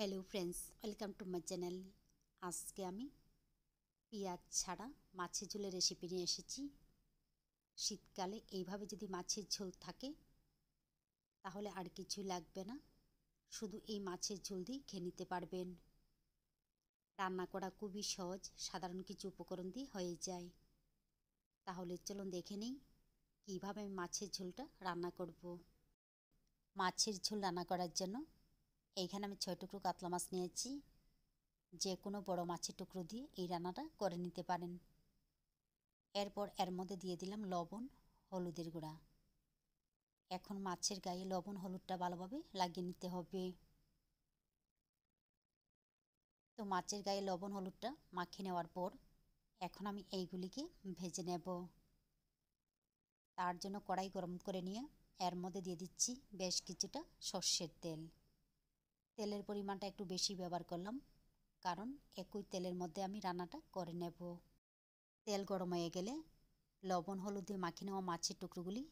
hello friends welcome to my channel আজকে আমি পেঁয়াজ ছাড়া মাছের ঝোলের রেসিপি নিয়ে এসেছি শীতকালে এইভাবে যদি মাছের ঝোল থাকে তাহলে আর কিছু লাগবে না শুধু এই মাছের ঝোল দিয়ে খেয়ে নিতে পারবেন রান্না করা খুবই সহজ সাধারণ কিছু উপকরণ দিয়ে হয়ে যায় তাহলে চলুন দেখে নিই কীভাবে আমি মাছের ঝোলটা রান্না করব মাছের ঝোল রান্না করার জন্য এইখানে আমি ছয় টুকরো কাতলা মাছ নিয়েছি যে কোনো বড় মাছের টুকরো দিয়ে এই রান্নাটা করে নিতে পারেন এরপর এর মধ্যে দিয়ে দিলাম লবণ হলুদের গুঁড়া এখন মাছের গায়ে লবণ হলুদটা ভালোভাবে লাগিয়ে নিতে হবে তো মাছের গায়ে লবণ হলুদটা মাখিয়ে নেওয়ার পর এখন আমি এইগুলিকে ভেজে নেব তার জন্য কড়াই গরম করে নিয়ে এর মধ্যে দিয়ে দিচ্ছি বেশ কিছুটা সর্ষের তেল তেলের পরিমাণটা একটু বেশি ব্যবহার করলাম কারণ একই তেলের মধ্যে আমি রান্নাটা করে নেব তেল গরম হয়ে গেলে লবণ হলুদ দিয়ে মাখিয়ে নেওয়া মাছের টুকরোগুলি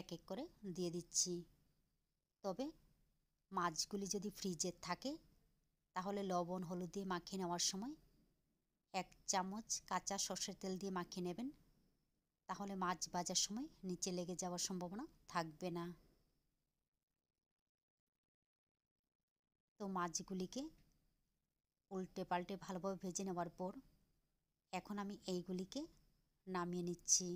এক এক করে দিয়ে দিচ্ছি তবে মাছগুলি যদি ফ্রিজে থাকে তাহলে লবণ হলুদ দিয়ে মাখিয়ে নেওয়ার সময় এক চামচ কাঁচা সর্ষের তেল দিয়ে মাখিয়ে নেবেন তাহলে মাছ ভাজার সময় নিচে লেগে যাওয়ার সম্ভাবনা থাকবে না তো মাছগুলিকে উল্টে পাল্টে ভালোভাবে ভেজে নেওয়ার পর এখন আমি এইগুলিকে নামিয়ে নিচ্ছি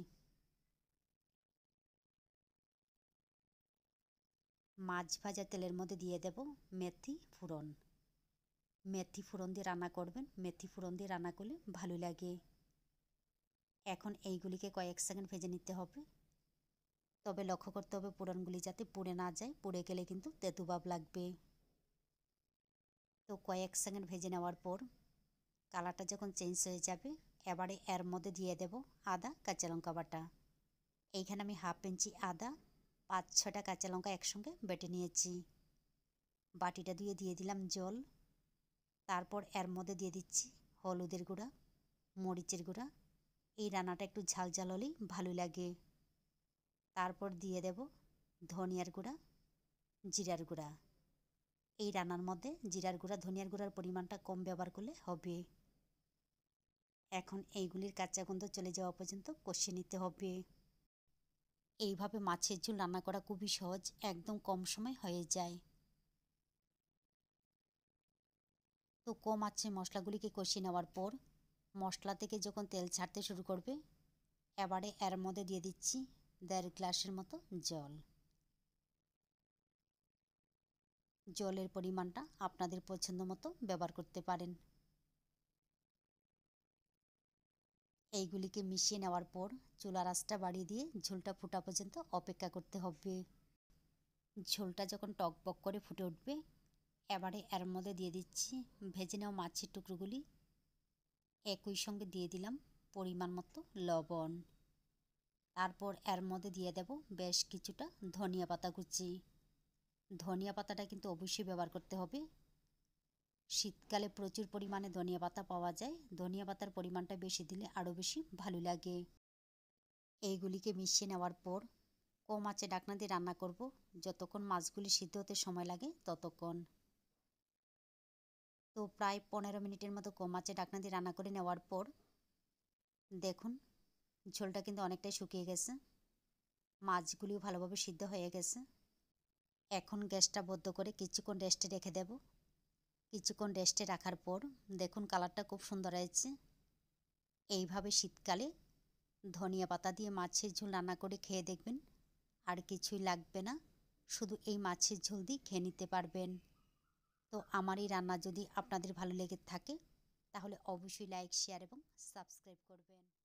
মাছ ভাজা তেলের মধ্যে দিয়ে দেব মেথি ফুরন মেথি ফুরন দিয়ে রান্না করবেন মেথি ফুরন দিয়ে রান্না করলে ভালো লাগে এখন এইগুলিকে কয়েক সেকেন্ড ভেজে নিতে হবে তবে লক্ষ্য করতে হবে পুরনগুলি যাতে পুড়ে না যায় পুড়ে গেলে কিন্তু তেতুবাব লাগবে তো কয়েক সেকেন্ড ভেজে নেওয়ার পর কালারটা যখন চেঞ্জ হয়ে যাবে এবারে এর মধ্যে দিয়ে দেব আদা কাঁচা লঙ্কা বাটা এইখানে আমি হাফ ইঞ্চি আদা পাঁচ ছটা কাঁচা লঙ্কা একসঙ্গে বেটে নিয়েছি বাটিটা দিয়ে দিয়ে দিলাম জল তারপর এর মধ্যে দিয়ে দিচ্ছি হলুদের গুঁড়া মরিচের গুঁড়া এই রান্নাটা একটু ঝাল ঝাল হলেই ভালো লাগে তারপর দিয়ে দেব ধনিয়ার গুঁড়া জিরার গুঁড়া এই রান্নার মধ্যে জিরার গুঁড়া ধনিয়ার গুঁড়ার পরিমাণটা কম ব্যবহার করলে হবে এখন এইগুলির কাঁচা গন্ধ চলে যাওয়া পর্যন্ত কষিয়ে নিতে হবে এইভাবে মাছের ঝোল রান্না করা খুবই সহজ একদম কম সময় হয়ে যায় তো কম আছে মশলাগুলিকে কষিয়ে নেওয়ার পর মশলা থেকে যখন তেল ছাড়তে শুরু করবে এবারে এর মধ্যে দিয়ে দিচ্ছি দেড় গ্লাসের মতো জল জলের পরিমাণটা আপনাদের পছন্দ মতো ব্যবহার করতে পারেন এইগুলিকে মিশিয়ে নেওয়ার পর চুলার আঁচটা বাড়িয়ে দিয়ে ঝোলটা ফোটা পর্যন্ত অপেক্ষা করতে হবে ঝোলটা যখন টকবক করে ফুটে উঠবে এবারে এর মধ্যে দিয়ে দিচ্ছি ভেজে নেওয়া মাছের টুকরোগুলি একই সঙ্গে দিয়ে দিলাম পরিমাণ মতো লবণ তারপর এর মধ্যে দিয়ে দেব বেশ কিছুটা ধনিয়া পাতা কুচি ধনিয়া পাতাটা কিন্তু অবশ্যই ব্যবহার করতে হবে শীতকালে প্রচুর পরিমাণে ধনিয়া পাতা পাওয়া যায় ধনিয়া পাতার পরিমাণটা বেশি দিলে আরও বেশি ভালো লাগে এইগুলিকে মিশিয়ে নেওয়ার পর কম আছে ডাকনা দিয়ে রান্না করব যতক্ষণ মাছগুলি সিদ্ধ হতে সময় লাগে ততক্ষণ তো প্রায় পনেরো মিনিটের মতো কম আছে ডাকনা দিয়ে রান্না করে নেওয়ার পর দেখুন ঝোলটা কিন্তু অনেকটাই শুকিয়ে গেছে মাছগুলিও ভালোভাবে সিদ্ধ হয়ে গেছে এখন গ্যাসটা বদ্ধ করে কিছুক্ষণ রেস্টে রেখে দেব কিছুক্ষণ রেস্টে রাখার পর দেখুন কালারটা খুব সুন্দর হয়েছে এইভাবে শীতকালে ধনিয়া পাতা দিয়ে মাছের ঝোল রান্না করে খেয়ে দেখবেন আর কিছুই লাগবে না শুধু এই মাছের ঝোল দিয়ে খেয়ে নিতে পারবেন তো আমার এই রান্না যদি আপনাদের ভালো লেগে থাকে তাহলে অবশ্যই লাইক শেয়ার এবং সাবস্ক্রাইব করবেন